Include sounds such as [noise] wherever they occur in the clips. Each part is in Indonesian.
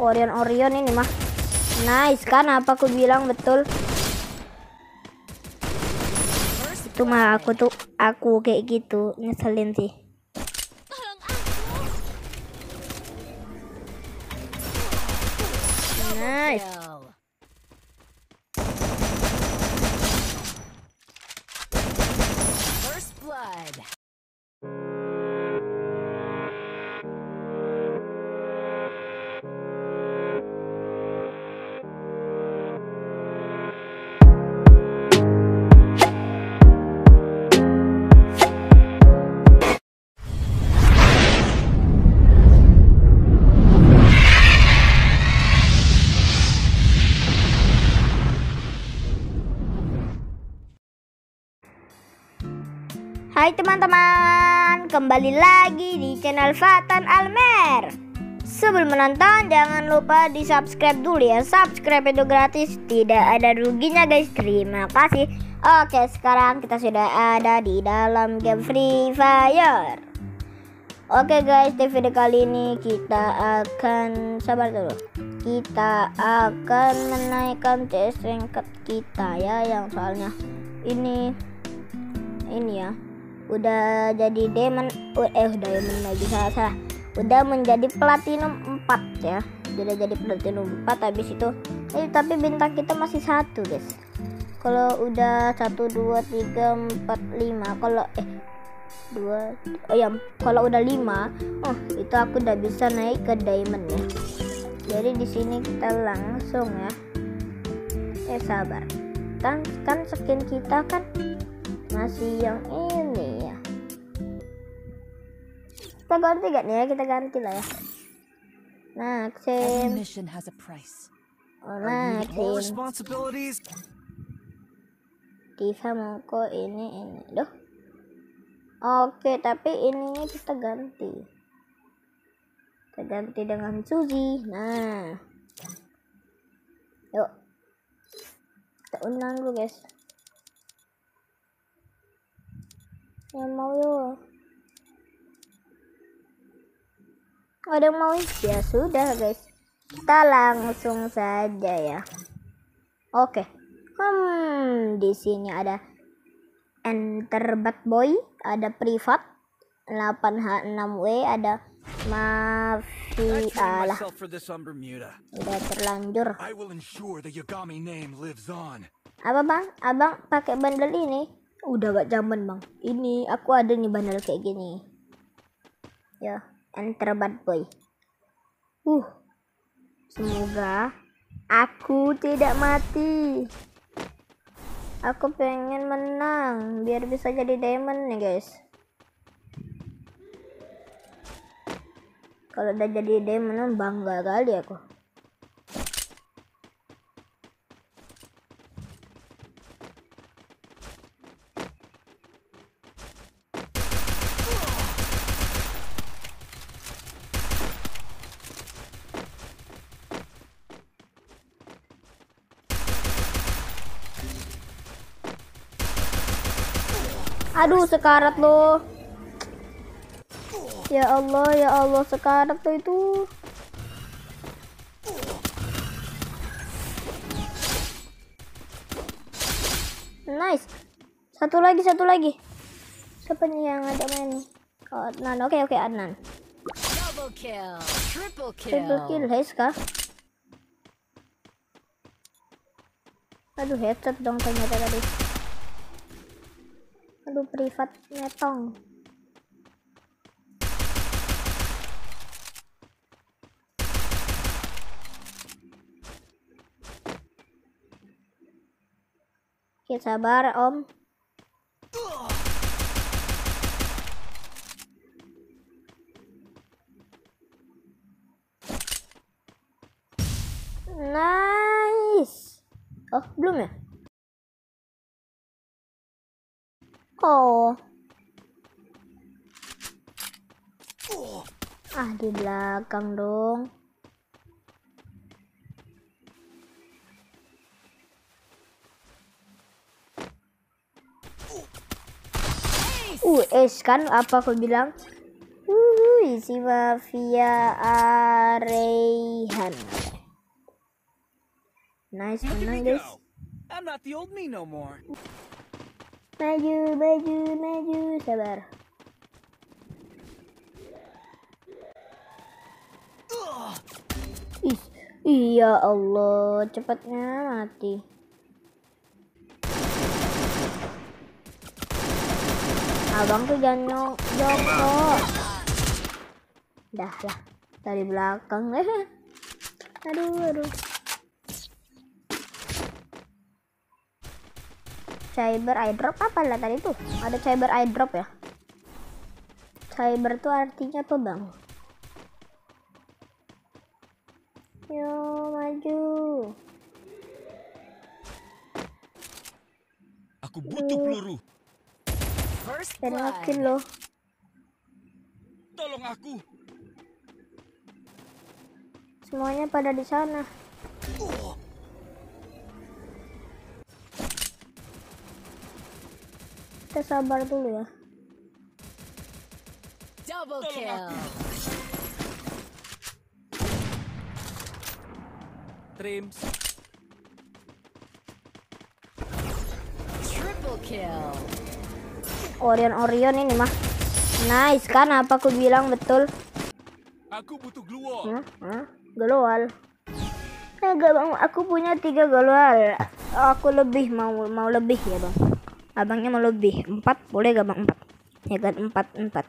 Orion-Orion ini mah. Nice kan apa aku bilang betul. Itu mah aku tuh aku kayak gitu ngeselin sih. Hai teman-teman, kembali lagi di channel Fatan Almer Sebelum menonton jangan lupa di subscribe dulu ya Subscribe itu gratis, tidak ada ruginya guys Terima kasih Oke sekarang kita sudah ada di dalam game Free Fire Oke guys, di video kali ini kita akan sabar dulu. Kita akan menaikkan CS ringkat kita ya yang soalnya ini ini ya udah jadi diamond eh udah diamond lagi salah salah udah menjadi platinum 4 ya udah jadi platinum 4 habis itu eh, tapi bintang kita masih satu guys kalau udah 1 2 3 4 5 kalau eh 2 oh ya kalau udah 5 oh itu aku udah bisa naik ke diamond ya jadi di sini kita langsung ya eh sabar kan kan skin kita kan masih yang ini kita ganti gak nih ya? kita ganti lah ya nah same. oh, nah same. Diva Mongko ini ini doh oke tapi ininya kita ganti kita ganti dengan Suzy nah yuk kita undang dulu guys yang mau yuk nggak ada yang mau ya sudah guys kita langsung saja ya oke hmm di sini ada enter bad boy ada privat 8H6W ada mafia lah udah terlanjur apa bang abang pakai bandel ini udah gak zaman bang ini aku ada nih bandel kayak gini ya Enter bad boy. Uh. Semoga aku tidak mati. Aku pengen menang biar bisa jadi diamond nih, guys. Kalau udah jadi diamond bangga kali aku. Aduh, sekarat lo. Ya Allah, ya Allah, sekarat lo itu. Nice. Satu lagi, satu lagi. Siapa yang ada main nih? Oh, Adnan. Oke, okay, oke, okay, Adnan. Double kill, triple kill. Triple kill, guys, Aduh, headset dong ternyata tadi aduh privat netong Oke, sabar om nice oh belum ya apa? Ah, di belakang dong. uh es kan apa aku bilang uh isi mafia Arehan Nice nice I'm not the old me no more maju maju maju sabar Ih, iya Allah cepatnya mati abang tuh jangan joko dah lah dari belakang [laughs] aduh aduh cyber eyedrop apa lah tadi tuh ada cyber eyedrop ya cyber tuh artinya apa bang yo maju aku butuh hmm. peluru yakin loh Tolong aku Semuanya pada di sana oh. kita sabar dulu ya double kill trims triple kill Orion Orion ini mah nice kan apa aku bilang betul aku butuh gluol hmm? Hmm? gluol nah, eh, gak bang aku punya tiga gluol aku lebih mau mau lebih ya bang abangnya mau lebih empat boleh gak bang empat ya kan empat empat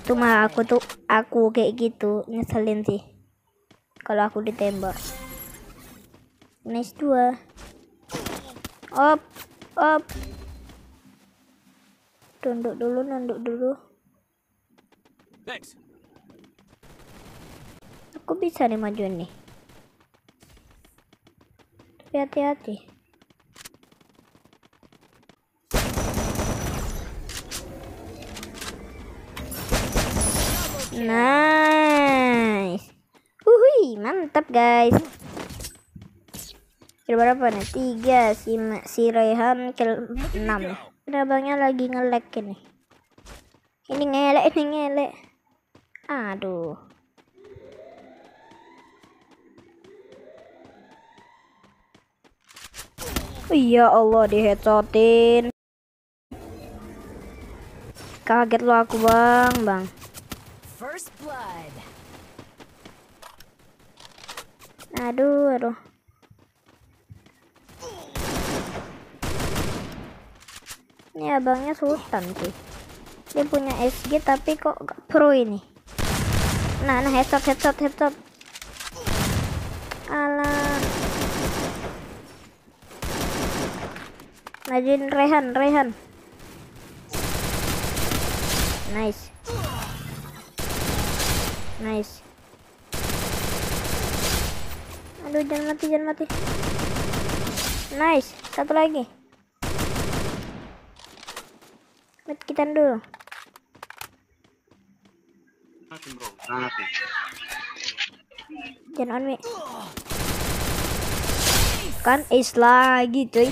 itu mah aku tuh aku kayak gitu ngeselin sih kalau aku ditembak nice dua op op tunduk dulu nunduk dulu Thanks. aku bisa nih maju nih tapi hati-hati nice Wuhui, mantap guys kira berapa nih tiga si si Rehan ke enam abangnya lagi ngelek ini ini ngelek ini ngelek aduh Iya Allah dihecotin. Kaget lo aku bang, bang. First blood. Aduh, aduh. Ini abangnya sultan sih. Dia punya SG tapi kok gak pro ini. Nah, nah headshot, headshot, headshot. Najin Rehan, Rehan. Nice. Nice. Aduh, jangan mati, jangan mati. Nice. Satu lagi. Met kita dulu. Jangan on me. Kan is lagi, cuy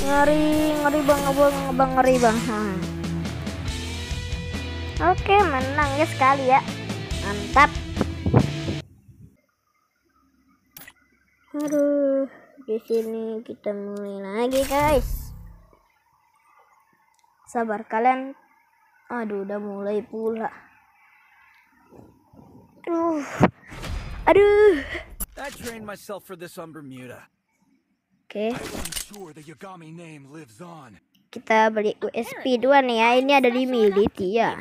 ngeri ngeri bang ngebang ngebang ngeri bang hmm. oke menang ya sekali ya mantap aduh di sini kita mulai lagi guys sabar kalian aduh udah mulai pula aduh aduh I trained myself for this on Bermuda. Oke. Okay. Kita beli USP 2 nih ya. Ini ada di ya.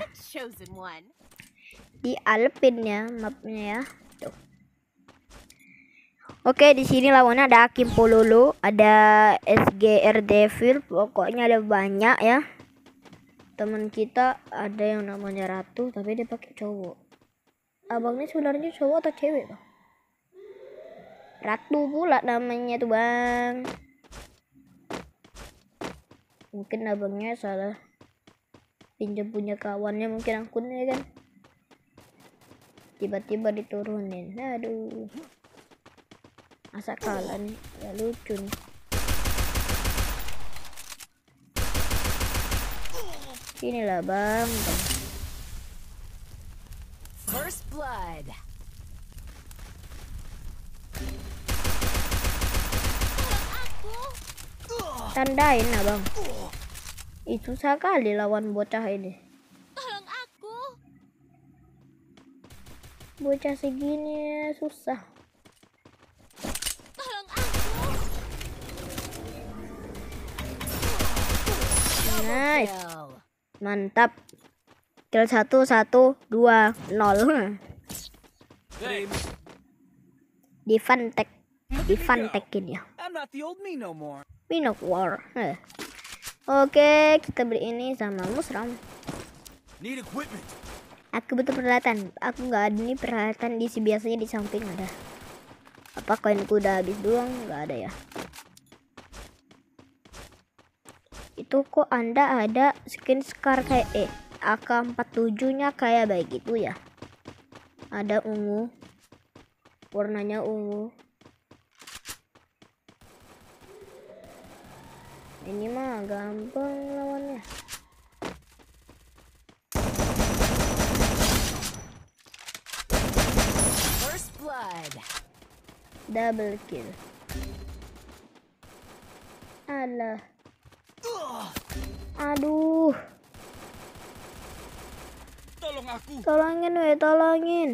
Di Alpin ya mapnya ya. Oke, di sini lawannya ada Akim Pololo, ada SGR Devil, pokoknya ada banyak ya. Teman kita ada yang namanya Ratu, tapi dia pakai cowok. Abangnya sebenarnya cowok atau cewek, Bang? Ratu pula namanya tuh bang. Mungkin abangnya salah pinjam punya kawannya mungkin akunnya kan. Tiba-tiba diturunin. Aduh. Masa kalah nih? Ya lucu nih. Inilah bang. First blood. tandain abang itu sekali lawan bocah ini tolong aku bocah segini susah tolong aku nice mantap kill satu satu dua nol di fun di fun ini ya not the old me no more. Me no more. Eh. Oke, kita beli ini sama Musram. Need equipment. Aku butuh peralatan. Aku nggak ada nih peralatan di si biasanya di samping ada. Apa koinku udah habis doang? Nggak ada ya. Itu kok Anda ada skin scar kayak eh AK47-nya kayak begitu ya. Ada ungu. Warnanya ungu. ini mah gampang lawannya first blood double kill alah aduh tolong aku tolongin we tolongin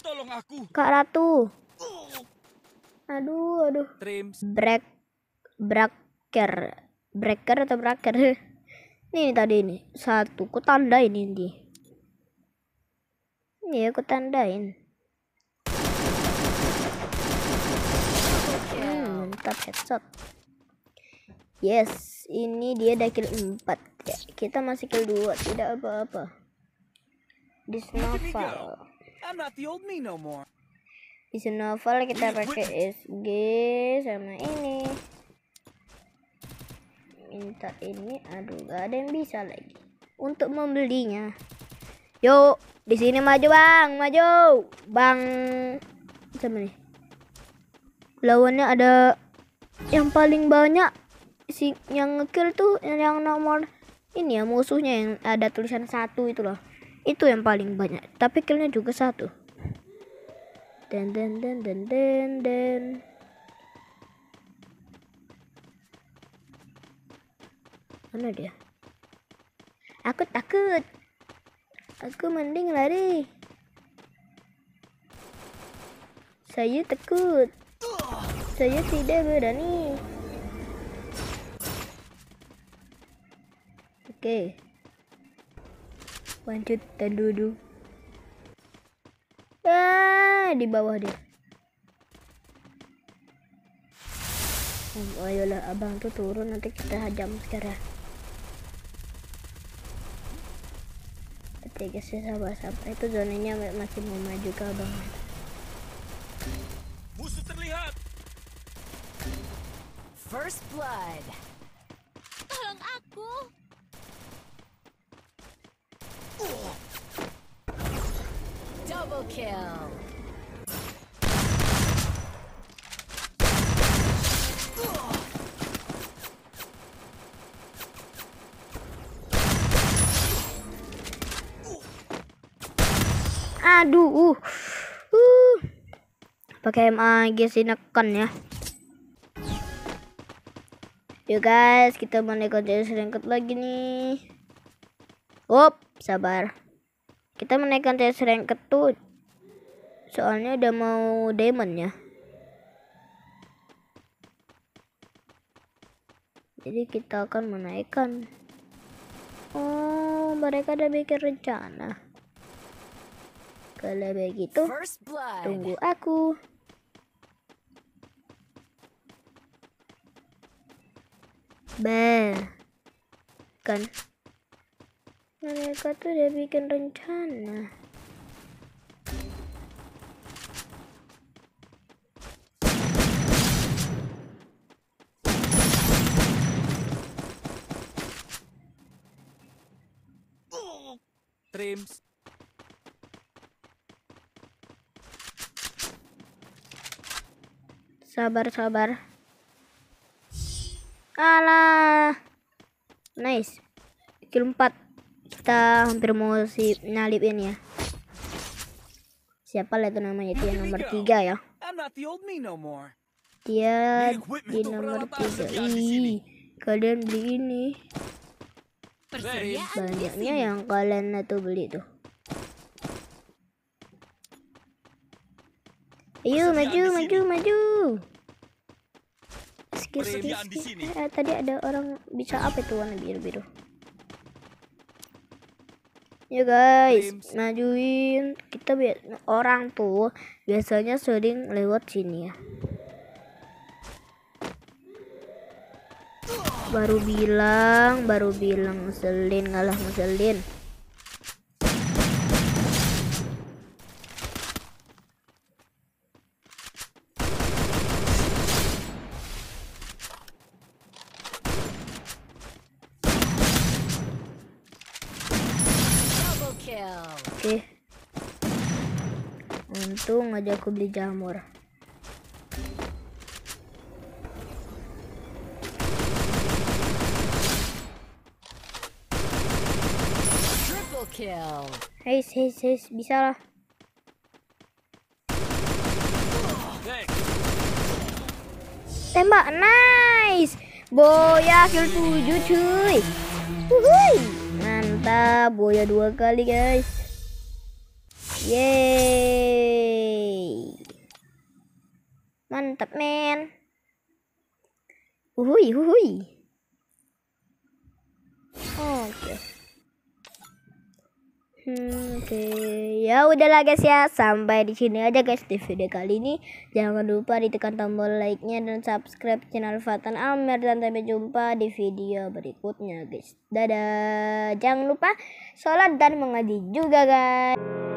tolong aku kak ratu oh. aduh aduh Trims. break break breaker breaker atau breaker [laughs] ini tadi ini satu ku tandain ini ini iya, aku tandain hmm, mantap headshot yes ini dia ada kill 4 ya, kita masih kill 2 tidak apa-apa di snowfall kita pakai SG sama ini minta ini aduh gak ada yang bisa lagi untuk membelinya yuk di sini maju bang maju bang sama nih lawannya ada yang paling banyak si yang ngekill tuh yang nomor ini ya musuhnya yang ada tulisan satu itu loh itu yang paling banyak tapi killnya juga satu dan dan dan dan dan dan Mana dia? Aku takut. Aku mending lari. Saya takut. Saya tidak berani. Oke. Okay. Lanjut dan duduk. Ah, di bawah dia. Oh, ayolah abang tuh turun nanti kita hajam sekarang. ya guys ya sahabat itu zonanya masih mau maju ke abang musuh terlihat first blood tolong aku double kill aduh uh. pakai MAG sih ya Yo guys kita menaikkan seringkat lagi nih Up, sabar kita menaikkan CS rank tuh soalnya udah mau diamond ya jadi kita akan menaikkan oh mereka udah bikin rencana kalau begitu, tunggu aku. Be, kan mereka tuh udah bikin rencana. Trims sabar sabar alah nice kill 4 kita hampir mau si ini ya siapa lah itu namanya dia nomor 3 ya dia di nomor 3 Ih, kalian beli ini banyaknya yang kalian tuh beli tuh ayo maju, maju, maju. Skill, skill, skill. Eh, tadi ada orang bisa apa itu warna biru biru. Ya guys, majuin. Kita biar orang tuh biasanya sering lewat sini ya. Baru bilang, baru bilang selin ngalah ngeselin. untung aja aku beli jamur kill. Hei hei hei bisa lah. Tembak, nice. Boya kill 7 cuy. Wuhui. Mantap, boya dua kali guys. Yeay. Mantap, men. Uhuy, uhuy. Oke. Okay. Hmm, oke. Okay. Ya udahlah guys ya, sampai di sini aja guys di video kali ini. Jangan lupa ditekan tombol like-nya dan subscribe channel Fatan Amer dan sampai jumpa di video berikutnya guys. Dadah. Jangan lupa sholat dan mengaji juga guys.